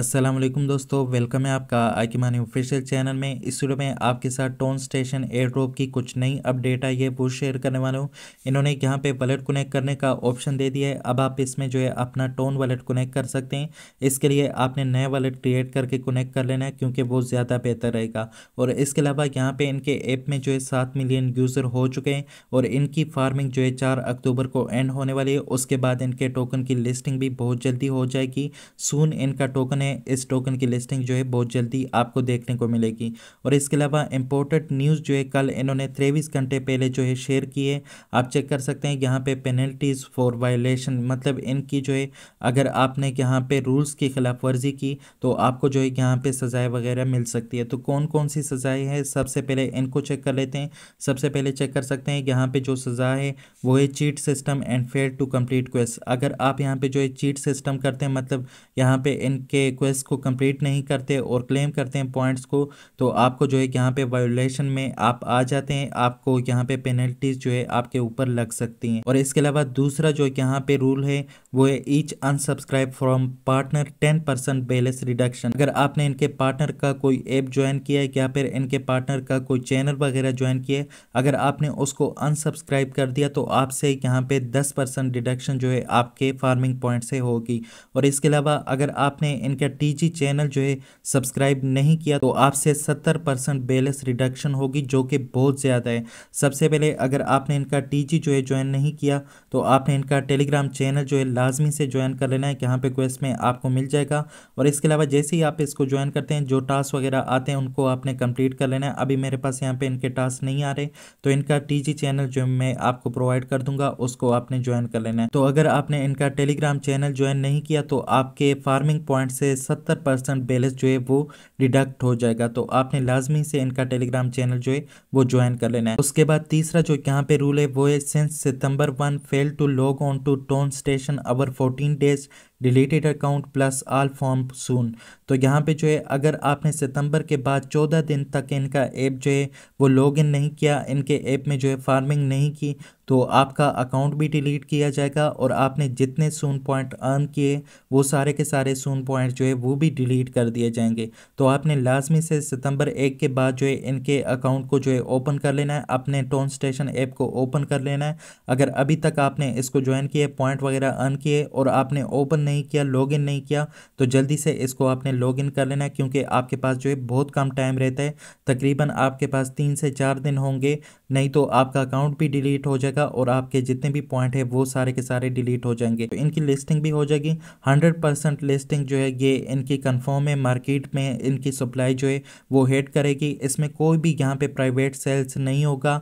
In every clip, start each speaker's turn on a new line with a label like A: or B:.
A: असलम दोस्तों वेलकम है आपका आई मानी ऑफिशियल चैनल में इस वीडियो में आपके साथ टोन स्टेशन एयर ड्रॉप की कुछ नई अपडेट आई है वो शेयर करने वाला हूँ इन्होंने यहाँ पे वलेट कनेक्ट करने का ऑप्शन दे दिया है अब आप इसमें जो है अपना टोन वलेट कनेक्ट कर सकते हैं इसके लिए आपने नए वलेट क्रिएट करके कनेक्ट कर लेना है क्योंकि वो ज़्यादा बेहतर रहेगा और इसके अलावा यहाँ पर इनके ऐप में जो है सात मिलियन यूज़र हो चुके हैं और इनकी फार्मिंग जो है चार अक्टूबर को एंड होने वाली है उसके बाद इनके टोकन की लिस्टिंग भी बहुत जल्दी हो जाएगी सून इनका टोकन है में इस टोकन की लिस्टिंग जो है बहुत जल्दी आपको देखने को मिलेगी और इसके अलावा इम्पोर्टेड न्यूज़ जो है कल इन्होंने तेईस घंटे पहले जो है शेयर किए आप चेक कर सकते हैं यहाँ पे पेनल्टीज़ फॉर वायलेशन मतलब इनकी जो है अगर आपने यहाँ पे रूल्स की खिलाफ वर्जी की तो आपको जो है यहाँ पे सजाएं वगैरह मिल सकती है तो कौन कौन सी सजाएं हैं सबसे पहले इनको चेक कर लेते हैं सबसे पहले चेक कर सकते हैं यहाँ पे जो सज़ा है वो है cheat system and fair to complete quest अगर आप यहाँ पे जो है चीट सिस्टम करते हैं मतलब यहाँ पे इनके रिक्वेस्ट को कंप्लीट नहीं करते और क्लेम करते हैं पॉइंट्स को तो आपको जो है यहाँ पे वायोलेशन में आप आ जाते हैं आपको यहाँ पे पेनल्टीज जो है आपके ऊपर लग सकती हैं और इसके अलावा दूसरा जो यहाँ पे रूल है वो है each unsubscribe from partner ten percent balance reduction अगर आपने इनके पार्टनर का कोई ऐप ज्वाइन किया है या फिर इनके पार्टनर का कोई चैनल वगैरह ज्वाइन किया है अगर आपने उसको अनसब्सक्राइब कर दिया तो आपसे यहाँ पे दस परसेंट डिडक्शन जो है आपके फार्मिंग पॉइंट से होगी और इसके अलावा अगर आपने इनके टीजी चैनल जो है सब्सक्राइब नहीं किया तो आपसे सत्तर परसेंट बैलेंस रिडक्शन होगी जो कि बहुत ज़्यादा है सबसे पहले अगर आपने इनका टीजी जो है ज्वाइन नहीं किया तो आपने इनका टेलीग्राम चैनल जो है लाजमी से ज्वाइन कर लेना है कि यहाँ पर क्वेस्ट में आपको मिल जाएगा और इसके अलावा जैसे ही आप इसको ज्वाइन करते हैं जो टास्क वगैरह आते हैं उनको आपने कंप्लीट कर लेना है अभी मेरे पास यहाँ पर इनके टास्क नहीं आ रहे तो इनका टी चैनल जो मैं आपको प्रोवाइड कर दूंगा उसको आपने ज्वाइन कर लेना है तो अगर आपने इनका टेलीग्राम चैनल ज्वाइन नहीं किया तो आपके फार्मिंग पॉइंट से सत्तर परसेंट बैलेंस जो है वो डिडक्ट हो जाएगा तो आपने लाजमी से इनका टेलीग्राम चैनल जो है वो ज्वाइन कर लेना है उसके बाद तीसरा जो यहाँ पे रूल है वो है since September one fail to log on to Tone Station over fourteen days deleted account plus all form soon तो यहाँ पे जो है अगर आपने सितंबर के बाद चौदह दिन तक इनका ऐप जो है वो लॉगिन नहीं किया इनके ऐप में जो है फार्मिंग नहीं की तो आपका अकाउंट भी डिलीट किया जाएगा और आपने जितने सून पॉइंट अर्न किए वो सारे के सारे सून पॉइंट जो है वो भी डिलीट कर दिए जाएंगे तो आपने लाजमी से सितंबर एक के बाद जो है इनके अकाउंट को जो है ओपन कर लेना है अपने टोन स्टेशन ऐप को ओपन कर लेना है अगर अभी तक आपने इसको ज्वाइन किए पॉइंट वगैरह अर्न किए और आपने ओपन नहीं किया लॉगिन नहीं किया तो जल्दी से इसको आपने लॉगिन कर लेना है क्योंकि आपके पास जो है बहुत कम टाइम रहता है तकरीबन आपके पास तीन से चार दिन होंगे नहीं तो आपका अकाउंट भी डिलीट हो जाएगा और आपके जितने भी पॉइंट है वो सारे के सारे डिलीट हो जाएंगे तो इनकी लिस्टिंग भी हो जाएगी हंड्रेड परसेंट लिस्टिंग जो है ये इनकी कन्फर्म है मार्केट में इनकी सप्लाई जो है वो हेड करेगी इसमें कोई भी यहाँ पे प्राइवेट सेल्स नहीं होगा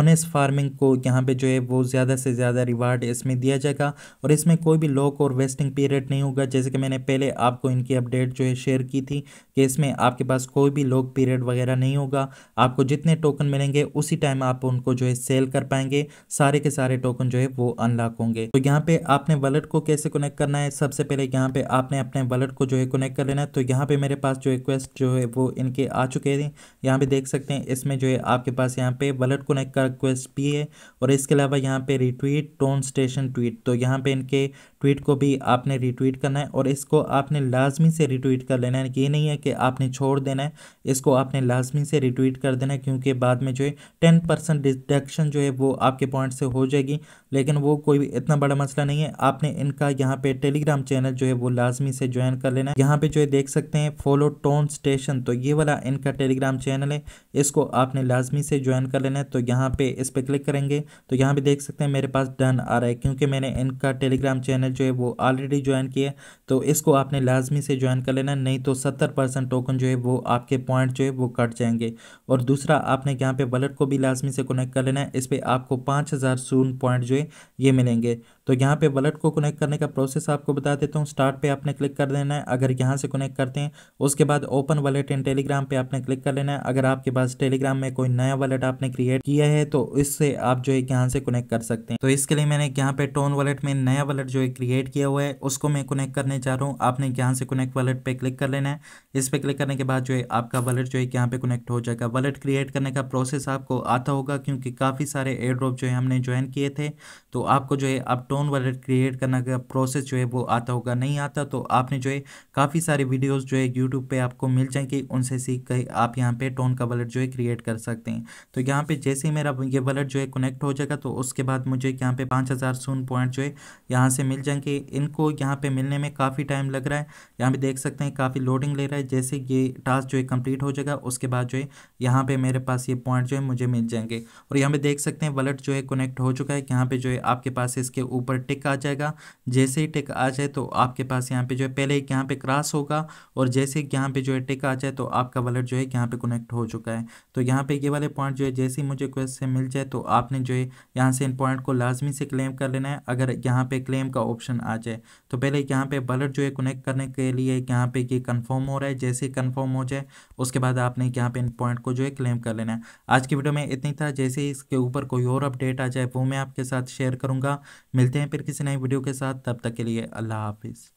A: ऑनेस्ट फार्मिंग को यहाँ पर जो है वो ज़्यादा से ज़्यादा रिवार्ड इसमें दिया जाएगा और इसमें कोई भी लॉक और वेस्टिंग पीरियड अपडेट नहीं होगा जैसे कि मैंने पहले आपको इनकी अपडेट जो है शेयर की थी कि इसमें आपके पास कोई भी लॉक पीरियड वगैरह नहीं होगा आपको जितने टोकन मिलेंगे उसी टाइम आप उनको जो है सेल कर पाएंगे सारे के सारे टोकन जो है वो अनलॉक होंगे तो यहाँ पे आपने वॉलेट को कैसे कनेक्ट करना है सबसे पहले यहाँ पे आपने अपने वॉलेट को जो है कनेक्ट कर लेना है तो यहाँ पे मेरे पास जो रिक्वेस्ट जो है वो इनके आ चुके हैं यहाँ पे देख सकते हैं इसमें जो है आपके पास यहाँ पे वॉलेट कनेक्ट का रिक्वेस्ट भी है और इसके अलावा यहाँ पे रिट्वीट टोन स्टेशन ट्वीट तो यहाँ पे इनके ट्वीट को भी आपने रिट्वीट करना है और इसको आपने लाजमी से रिट्वीट कर लेना है ये नहीं है कि आपने छोड़ देना है इसको आपने लाजमी से रिट्वीट कर देना है क्योंकि बाद में जो है टेन परसेंट डिडक्शन जो है वो आपके पॉइंट से हो जाएगी लेकिन वो कोई भी इतना बड़ा मसला नहीं है आपने इनका यहाँ पे टेलीग्राम चैनल जो है वो लाजमी से ज्वाइन कर लेना है यहाँ पे जो है देख सकते हैं फॉलो टोन स्टेशन तो ये वाला इनका टेलीग्राम चैनल है इसको आपने लाजमी से ज्वाइन कर लेना है तो यहाँ पे इस पर क्लिक करेंगे तो यहाँ पे देख सकते हैं मेरे पास डन आ रहा है क्योंकि मैंने इनका टेलीग्राम चैनल जो है वो ऑलरेडी ज्वाइन ज्वाइन किए तो इसको आपने लाजमी से ज्वाइन कर लेना नहीं तो सत्तर परसेंट टोकन जो है वो आपके पॉइंट जो है वो कट जाएंगे और दूसरा आपने यहाँ पे वॉलेट को भी लाजमी से कनेक्ट कर लेना है इस पर आपको पाँच हज़ार सून पॉइंट जो है ये मिलेंगे तो यहाँ पे वॉलेट को कनेक्ट करने का प्रोसेस आपको बता देता हूँ स्टार्ट पे आपने क्लिक कर देना है अगर यहाँ से कनेक्ट करते हैं उसके बाद ओपन वॉलेट इन टेलीग्राम पे आपने क्लिक कर लेना है अगर आपके पास टेलीग्राम में कोई नया वॉलेट आपने क्रिएट किया है तो इससे आप जो है यहाँ से कनेक्ट कर सकते हैं तो इसके लिए मैंने यहाँ पे टोन वॉलेट में नया वॉलेट जो है क्रिएट किया हुआ है उस उसको मैं कनेक्ट करने जा रहा हूँ आपने यहाँ से कनेक्ट वॉलेट पे क्लिक कर लेना है इस पर क्लिक करने के बाद जो है आपका वॉलेट जो है यहाँ पे कनेक्ट हो जाएगा वॉलेट क्रिएट करने का प्रोसेस आपको आता होगा क्योंकि काफ़ी सारे एयर ड्रॉप जो है हमने ज्वाइन किए थे तो आपको जो है आप टोन वॉलेट क्रिएट करने का प्रोसेस जो है वो आता होगा नहीं आता तो आपने जो है काफ़ी सारे वीडियोज़ जो है यूट्यूब पर आपको मिल जाएंगी उनसे सीख कर आप यहाँ पर टोन का वॉलेट जो है क्रिएट कर सकते हैं तो यहाँ पर जैसे ही मेरा ये वॉलेट जो है कनेक्ट हो जाएगा तो उसके बाद मुझे यहाँ पे पाँच हज़ार सून पॉइंट जो है यहाँ से मिल जाएंगे इनको यहाँ पे मिलने में काफ़ी टाइम लग रहा है यहाँ पे देख सकते हैं काफ़ी लोडिंग ले रहा है जैसे ये टास्क जो है कंप्लीट हो जाएगा उसके बाद जो है यहाँ पे मेरे पास ये पॉइंट जो है मुझे मिल जाएंगे और यहाँ पे देख सकते हैं वलट जो है कनेक्ट हो चुका है यहाँ पे जो है आपके पास इसके ऊपर टिक आ जाएगा जैसे ही टिक आ जाए तो आपके पास यहाँ पे जो है पहले यहाँ पे क्रॉस होगा और जैसे ही यहाँ पे जो है टिक आ जाए तो आपका वलट जो है यहाँ पे कनेक्ट हो चुका है तो यहाँ पे ये वाले पॉइंट जो है जैसे ही मुझे क्वेश्चन मिल जाए तो आपने जो है यहाँ से इन पॉइंट को लाजमी से क्लेम कर लेना है अगर यहाँ पे क्लेम का ऑप्शन आ जाए तो तो पहले यहाँ पे बलट जो है कनेक्ट करने के लिए यहाँ पे कि कंफर्म हो रहा है जैसे कंफर्म हो जाए उसके बाद आपने यहाँ पे इन पॉइंट को जो है क्लेम कर लेना है आज की वीडियो में इतनी था जैसे ही इसके ऊपर कोई और अपडेट आ जाए वो मैं आपके साथ शेयर करूँगा मिलते हैं फिर किसी नई वीडियो के साथ तब तक के लिए अल्लाह हाफिज़